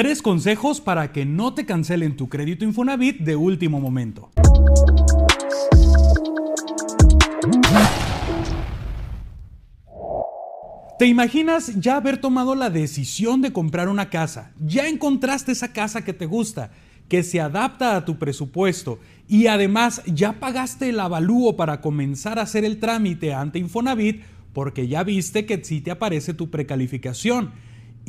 Tres consejos para que no te cancelen tu crédito Infonavit de último momento. ¿Te imaginas ya haber tomado la decisión de comprar una casa? Ya encontraste esa casa que te gusta, que se adapta a tu presupuesto y además ya pagaste el avalúo para comenzar a hacer el trámite ante Infonavit porque ya viste que sí te aparece tu precalificación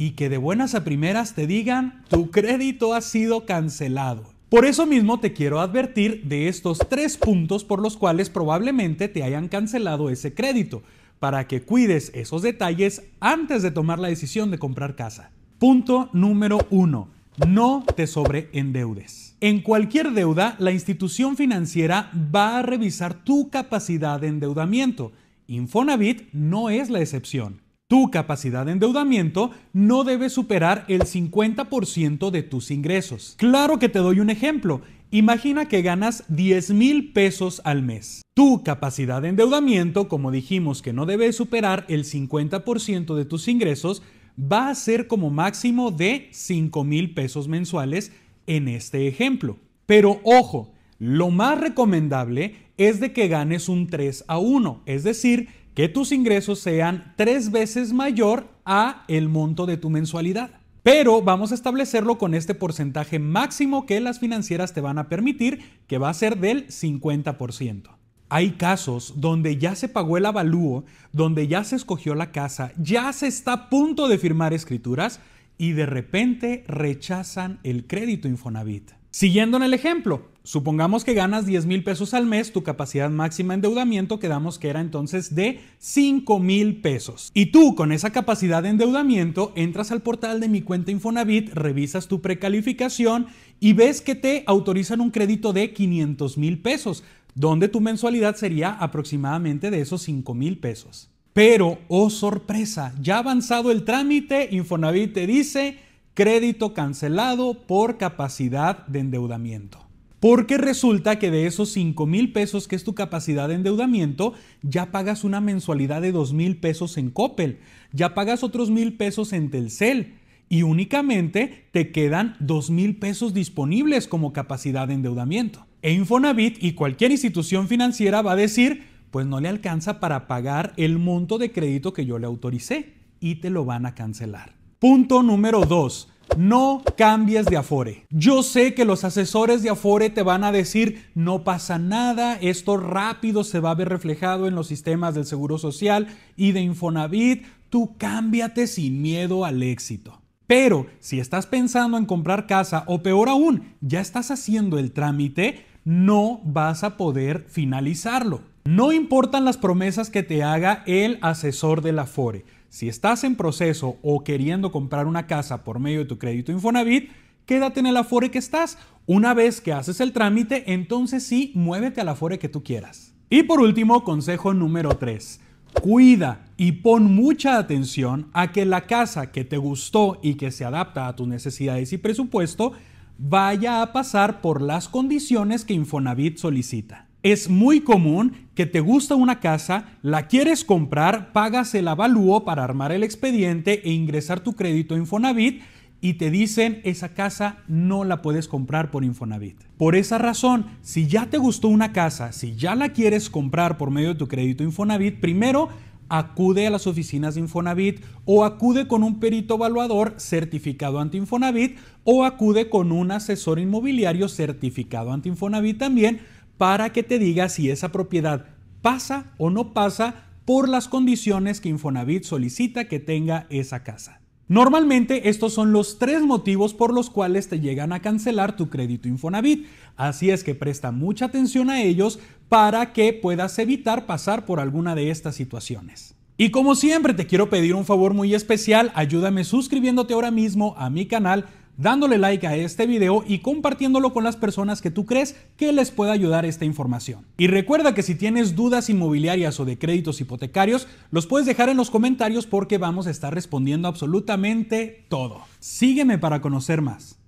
y que de buenas a primeras te digan tu crédito ha sido cancelado. Por eso mismo te quiero advertir de estos tres puntos por los cuales probablemente te hayan cancelado ese crédito, para que cuides esos detalles antes de tomar la decisión de comprar casa. Punto número uno. No te sobreendeudes. En cualquier deuda, la institución financiera va a revisar tu capacidad de endeudamiento. Infonavit no es la excepción. Tu capacidad de endeudamiento no debe superar el 50% de tus ingresos. Claro que te doy un ejemplo. Imagina que ganas 10 mil pesos al mes. Tu capacidad de endeudamiento, como dijimos que no debe superar el 50% de tus ingresos, va a ser como máximo de 5 mil pesos mensuales en este ejemplo. Pero ojo, lo más recomendable es de que ganes un 3 a 1, es decir, que tus ingresos sean tres veces mayor a el monto de tu mensualidad. Pero vamos a establecerlo con este porcentaje máximo que las financieras te van a permitir, que va a ser del 50%. Hay casos donde ya se pagó el avalúo, donde ya se escogió la casa, ya se está a punto de firmar escrituras y de repente rechazan el crédito Infonavit. Siguiendo en el ejemplo, supongamos que ganas 10 mil pesos al mes, tu capacidad máxima de endeudamiento quedamos que era entonces de 5 mil pesos. Y tú con esa capacidad de endeudamiento entras al portal de mi cuenta Infonavit, revisas tu precalificación y ves que te autorizan un crédito de 500 mil pesos, donde tu mensualidad sería aproximadamente de esos 5 mil pesos. Pero, oh sorpresa, ya avanzado el trámite, Infonavit te dice crédito cancelado por capacidad de endeudamiento. Porque resulta que de esos 5 mil pesos que es tu capacidad de endeudamiento, ya pagas una mensualidad de 2 mil pesos en Coppel, ya pagas otros mil pesos en Telcel y únicamente te quedan 2 mil pesos disponibles como capacidad de endeudamiento. E Infonavit y cualquier institución financiera va a decir, pues no le alcanza para pagar el monto de crédito que yo le autoricé y te lo van a cancelar. Punto número 2. No cambies de Afore. Yo sé que los asesores de Afore te van a decir, no pasa nada, esto rápido se va a ver reflejado en los sistemas del Seguro Social y de Infonavit, tú cámbiate sin miedo al éxito. Pero si estás pensando en comprar casa o peor aún, ya estás haciendo el trámite, no vas a poder finalizarlo. No importan las promesas que te haga el asesor del afore. Si estás en proceso o queriendo comprar una casa por medio de tu crédito Infonavit, quédate en el Afore que estás. Una vez que haces el trámite, entonces sí, muévete al Afore que tú quieras. Y por último, consejo número 3. Cuida y pon mucha atención a que la casa que te gustó y que se adapta a tus necesidades y presupuesto vaya a pasar por las condiciones que Infonavit solicita. Es muy común que te gusta una casa, la quieres comprar, pagas el avalúo para armar el expediente e ingresar tu crédito a Infonavit y te dicen esa casa no la puedes comprar por Infonavit. Por esa razón, si ya te gustó una casa, si ya la quieres comprar por medio de tu crédito Infonavit, primero acude a las oficinas de Infonavit o acude con un perito evaluador certificado ante Infonavit o acude con un asesor inmobiliario certificado ante Infonavit también para que te diga si esa propiedad pasa o no pasa por las condiciones que Infonavit solicita que tenga esa casa. Normalmente estos son los tres motivos por los cuales te llegan a cancelar tu crédito Infonavit, así es que presta mucha atención a ellos para que puedas evitar pasar por alguna de estas situaciones. Y como siempre te quiero pedir un favor muy especial, ayúdame suscribiéndote ahora mismo a mi canal dándole like a este video y compartiéndolo con las personas que tú crees que les pueda ayudar esta información. Y recuerda que si tienes dudas inmobiliarias o de créditos hipotecarios, los puedes dejar en los comentarios porque vamos a estar respondiendo absolutamente todo. Sígueme para conocer más.